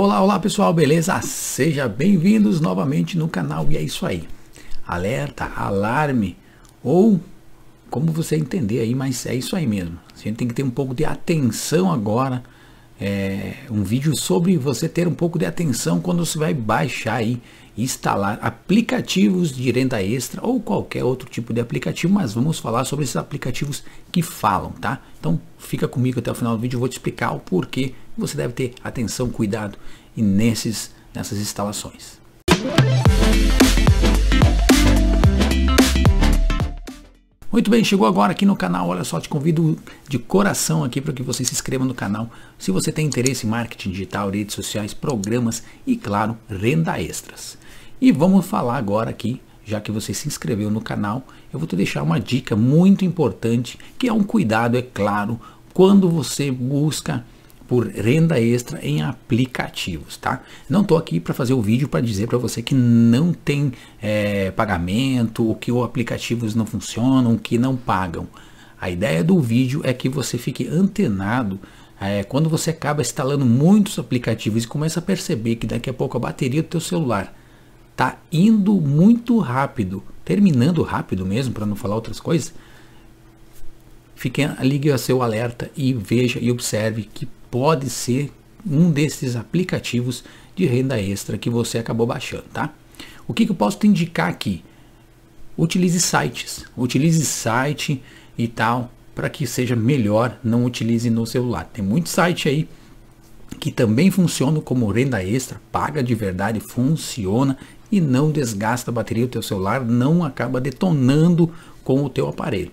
Olá, olá pessoal, beleza? Seja bem-vindos novamente no canal e é isso aí. Alerta, alarme ou como você entender aí, mas é isso aí mesmo. A gente tem que ter um pouco de atenção agora é, um vídeo sobre você ter um pouco de atenção quando você vai baixar e instalar aplicativos de renda extra ou qualquer outro tipo de aplicativo, mas vamos falar sobre esses aplicativos que falam, tá? Então fica comigo até o final do vídeo, eu vou te explicar o porquê você deve ter atenção, cuidado e nesses, nessas instalações. Muito bem, chegou agora aqui no canal, olha só, te convido de coração aqui para que você se inscreva no canal. Se você tem interesse em marketing digital, redes sociais, programas e, claro, renda extras. E vamos falar agora aqui, já que você se inscreveu no canal, eu vou te deixar uma dica muito importante, que é um cuidado, é claro, quando você busca por renda extra em aplicativos, tá? Não estou aqui para fazer o vídeo para dizer para você que não tem é, pagamento, ou que os aplicativos não funcionam, que não pagam. A ideia do vídeo é que você fique antenado é, quando você acaba instalando muitos aplicativos e começa a perceber que daqui a pouco a bateria do teu celular tá indo muito rápido, terminando rápido mesmo, para não falar outras coisas, fique, ligue a seu alerta e veja e observe que pode ser um desses aplicativos de renda extra que você acabou baixando, tá? O que, que eu posso te indicar aqui? Utilize sites, utilize site e tal para que seja melhor, não utilize no celular. Tem muito site aí que também funciona como renda extra, paga de verdade, funciona e não desgasta a bateria do teu celular, não acaba detonando com o teu aparelho.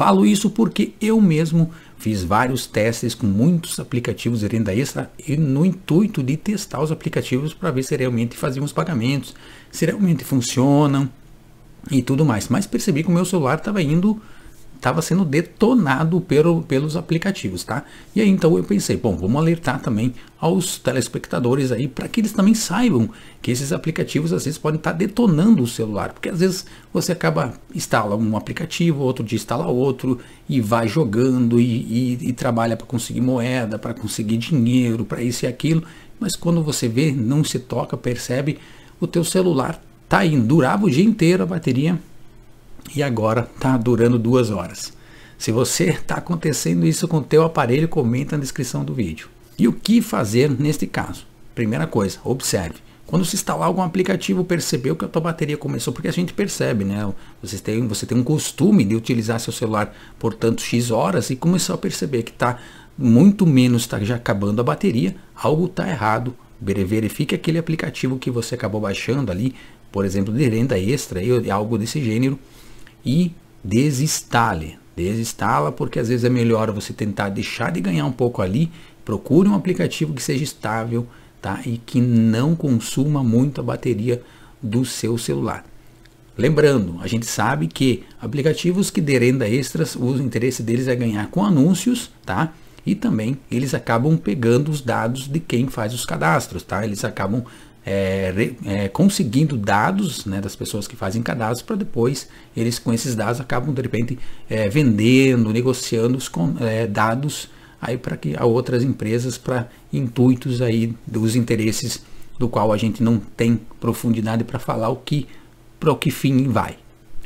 Falo isso porque eu mesmo fiz vários testes com muitos aplicativos de renda extra e no intuito de testar os aplicativos para ver se realmente faziam os pagamentos, se realmente funcionam e tudo mais. Mas percebi que o meu celular estava indo estava sendo detonado pelo, pelos aplicativos, tá? E aí então eu pensei, bom, vamos alertar também aos telespectadores aí para que eles também saibam que esses aplicativos às vezes podem estar tá detonando o celular, porque às vezes você acaba instala um aplicativo, outro dia instala outro e vai jogando e, e, e trabalha para conseguir moeda, para conseguir dinheiro, para isso e aquilo, mas quando você vê, não se toca, percebe, o teu celular tá indo, durava o dia inteiro a bateria e agora está durando duas horas. Se você está acontecendo isso com o teu aparelho, comenta na descrição do vídeo. E o que fazer neste caso? Primeira coisa, observe. Quando se instalar algum aplicativo, percebeu que a tua bateria começou, porque a gente percebe, né? Você tem, você tem um costume de utilizar seu celular por tanto X horas e começou a perceber que está muito menos, está já acabando a bateria, algo está errado. Verifique aquele aplicativo que você acabou baixando ali, por exemplo, de renda extra, algo desse gênero, e desinstale. Desinstala porque às vezes é melhor você tentar deixar de ganhar um pouco ali. Procure um aplicativo que seja estável tá? e que não consuma muito a bateria do seu celular. Lembrando, a gente sabe que aplicativos que derenda extras, o interesse deles é ganhar com anúncios, tá? E também eles acabam pegando os dados de quem faz os cadastros, tá? Eles acabam é, é, conseguindo dados né, das pessoas que fazem cadastro para depois eles com esses dados acabam de repente é, vendendo, negociando os é, dados aí para que a outras empresas para intuitos aí dos interesses do qual a gente não tem profundidade para falar o que para o que fim vai.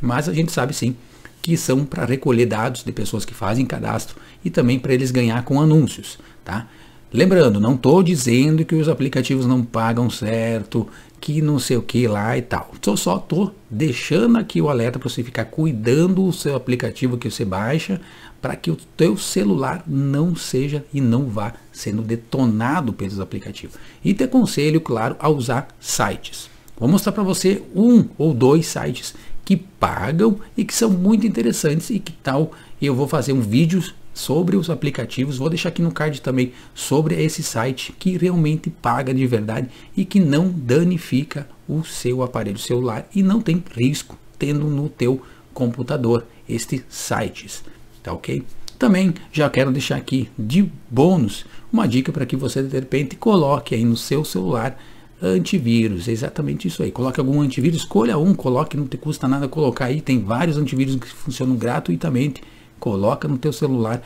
Mas a gente sabe sim que são para recolher dados de pessoas que fazem cadastro e também para eles ganhar com anúncios, tá? Lembrando, não estou dizendo que os aplicativos não pagam certo, que não sei o que lá e tal. Eu só estou deixando aqui o alerta para você ficar cuidando o seu aplicativo que você baixa, para que o teu celular não seja e não vá sendo detonado pelos aplicativos. E te aconselho, claro, a usar sites. Vou mostrar para você um ou dois sites que pagam e que são muito interessantes e que tal eu vou fazer um vídeo sobre os aplicativos, vou deixar aqui no card também sobre esse site que realmente paga de verdade e que não danifica o seu aparelho celular e não tem risco tendo no teu computador estes sites, tá ok? Também já quero deixar aqui de bônus uma dica para que você de repente coloque aí no seu celular antivírus, é exatamente isso aí. Coloque algum antivírus, escolha um, coloque, não te custa nada colocar aí, tem vários antivírus que funcionam gratuitamente coloca no teu celular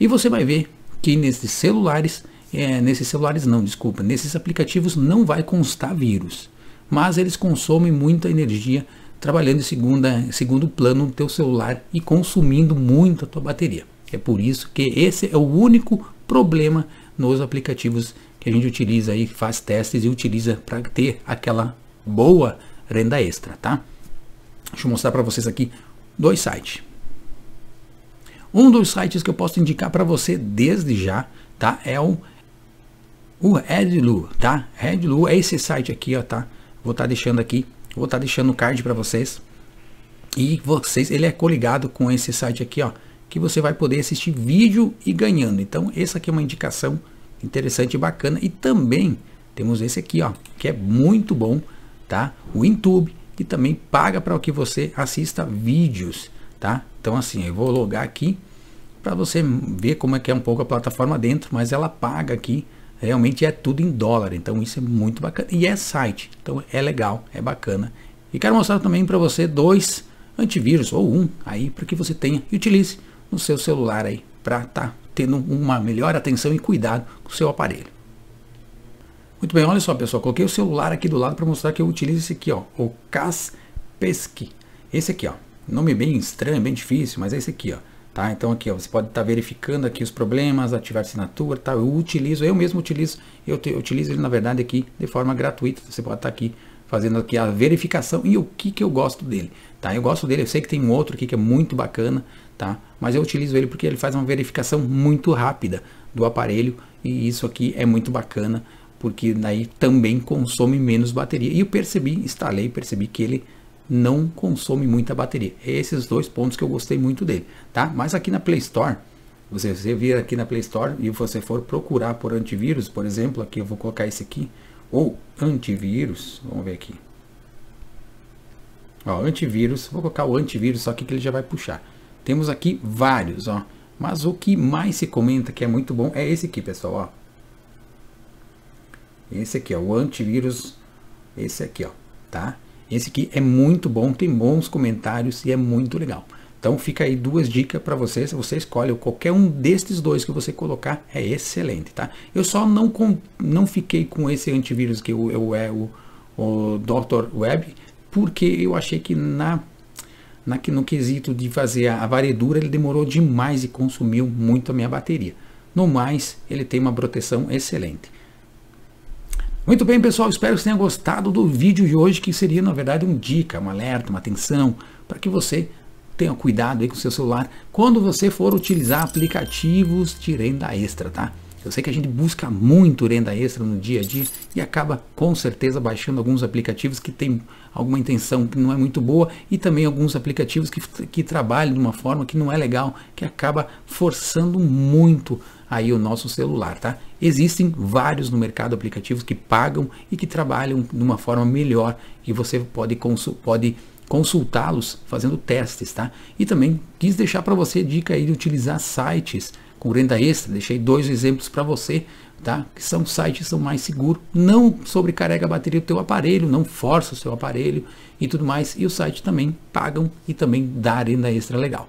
e você vai ver que nesses celulares, é, nesses celulares não, desculpa, nesses aplicativos não vai constar vírus, mas eles consomem muita energia trabalhando em segunda, segundo plano no teu celular e consumindo muito a tua bateria. É por isso que esse é o único problema nos aplicativos que a gente utiliza aí, faz testes e utiliza para ter aquela boa renda extra, tá? Deixa eu mostrar para vocês aqui dois sites. Um dos sites que eu posso indicar para você desde já, tá? É o, o Redlu, tá? Redlu é esse site aqui, ó, tá? Vou estar tá deixando aqui, vou estar tá deixando o card para vocês. E vocês, ele é coligado com esse site aqui, ó, que você vai poder assistir vídeo e ganhando. Então, essa aqui é uma indicação interessante e bacana. E também temos esse aqui, ó, que é muito bom, tá? O YouTube, que também paga para que você assista vídeos, tá? Então assim, eu vou logar aqui para você ver como é que é um pouco a plataforma dentro, mas ela paga aqui, realmente é tudo em dólar, então isso é muito bacana. E é site, então é legal, é bacana. E quero mostrar também para você dois antivírus ou um aí para que você tenha e utilize no seu celular aí para estar tá tendo uma melhor atenção e cuidado com o seu aparelho. Muito bem, olha só pessoal, coloquei o celular aqui do lado para mostrar que eu utilizo esse aqui, ó, o Caspesky, Esse aqui, ó, Nome bem estranho, bem difícil, mas é esse aqui, ó. Tá? Então aqui ó, você pode estar tá verificando aqui os problemas, ativar assinatura, tá? eu utilizo, eu mesmo utilizo, eu, te, eu, utilizo ele na verdade aqui de forma gratuita, você pode estar tá aqui fazendo aqui a verificação e o que, que eu gosto dele. Tá? Eu gosto dele, eu sei que tem um outro aqui que é muito bacana, tá? mas eu utilizo ele porque ele faz uma verificação muito rápida do aparelho e isso aqui é muito bacana porque daí também consome menos bateria. E eu percebi, instalei, percebi que ele não consome muita bateria. É esses dois pontos que eu gostei muito dele, tá? Mas aqui na Play Store, você, você vir aqui na Play Store e você for procurar por antivírus, por exemplo, aqui eu vou colocar esse aqui, ou antivírus, vamos ver aqui. Ó, antivírus, vou colocar o antivírus só aqui que ele já vai puxar. Temos aqui vários, ó. Mas o que mais se comenta que é muito bom é esse aqui, pessoal, ó. Esse aqui, ó, o antivírus, esse aqui, ó, tá? Esse aqui é muito bom, tem bons comentários e é muito legal. Então fica aí duas dicas para você, se você escolhe qualquer um destes dois que você colocar, é excelente, tá? Eu só não, com, não fiquei com esse antivírus que é, é o, o Dr. Web, porque eu achei que na, na no quesito de fazer a, a varredura ele demorou demais e consumiu muito a minha bateria. No mais, ele tem uma proteção excelente. Muito bem, pessoal, espero que vocês tenham gostado do vídeo de hoje, que seria, na verdade, um dica, um alerta, uma atenção, para que você tenha cuidado aí com o seu celular quando você for utilizar aplicativos de renda extra, tá? Eu sei que a gente busca muito renda extra no dia a dia e acaba com certeza baixando alguns aplicativos que tem alguma intenção que não é muito boa e também alguns aplicativos que, que trabalham de uma forma que não é legal, que acaba forçando muito aí o nosso celular, tá? Existem vários no mercado aplicativos que pagam e que trabalham de uma forma melhor e você pode, pode consultá-los fazendo testes, tá? E também quis deixar para você dica aí de utilizar sites com renda extra. Deixei dois exemplos para você, tá? Que são sites que são mais seguros, não sobrecarrega a bateria do teu aparelho, não força o seu aparelho e tudo mais. E o site também pagam e também dá renda extra legal.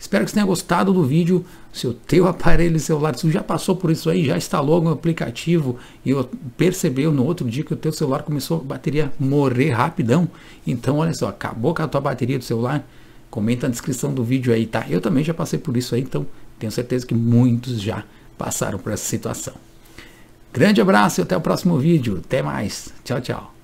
Espero que você tenha gostado do vídeo. Se o teu aparelho celular tu já passou por isso aí, já instalou algum aplicativo e percebeu no outro dia que o teu celular começou a bateria morrer rapidão. Então, olha só, acabou com a tua bateria do celular? Comenta na descrição do vídeo aí, tá? Eu também já passei por isso aí, então tenho certeza que muitos já passaram por essa situação. Grande abraço e até o próximo vídeo. Até mais. Tchau, tchau.